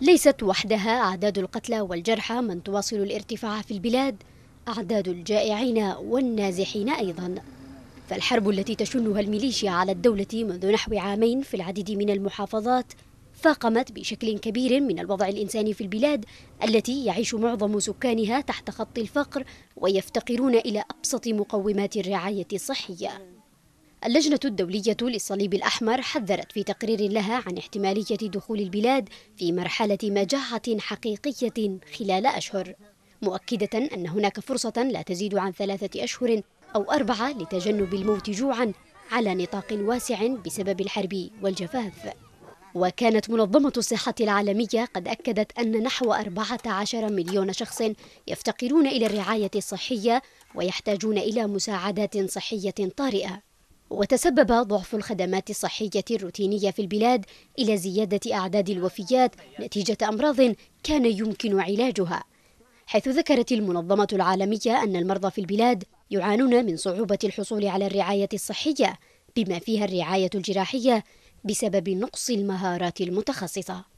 ليست وحدها أعداد القتلى والجرحى من تواصل الارتفاع في البلاد أعداد الجائعين والنازحين أيضا فالحرب التي تشنها الميليشيا على الدولة منذ نحو عامين في العديد من المحافظات فاقمت بشكل كبير من الوضع الإنساني في البلاد التي يعيش معظم سكانها تحت خط الفقر ويفتقرون إلى أبسط مقومات الرعاية الصحية اللجنة الدولية للصليب الأحمر حذرت في تقرير لها عن احتمالية دخول البلاد في مرحلة مجاعة حقيقية خلال أشهر مؤكدة أن هناك فرصة لا تزيد عن ثلاثة أشهر أو أربعة لتجنب الموت جوعا على نطاق واسع بسبب الحرب والجفاف وكانت منظمة الصحة العالمية قد أكدت أن نحو 14 مليون شخص يفتقرون إلى الرعاية الصحية ويحتاجون إلى مساعدات صحية طارئة وتسبب ضعف الخدمات الصحية الروتينية في البلاد إلى زيادة أعداد الوفيات نتيجة أمراض كان يمكن علاجها حيث ذكرت المنظمة العالمية أن المرضى في البلاد يعانون من صعوبة الحصول على الرعاية الصحية بما فيها الرعاية الجراحية بسبب نقص المهارات المتخصصة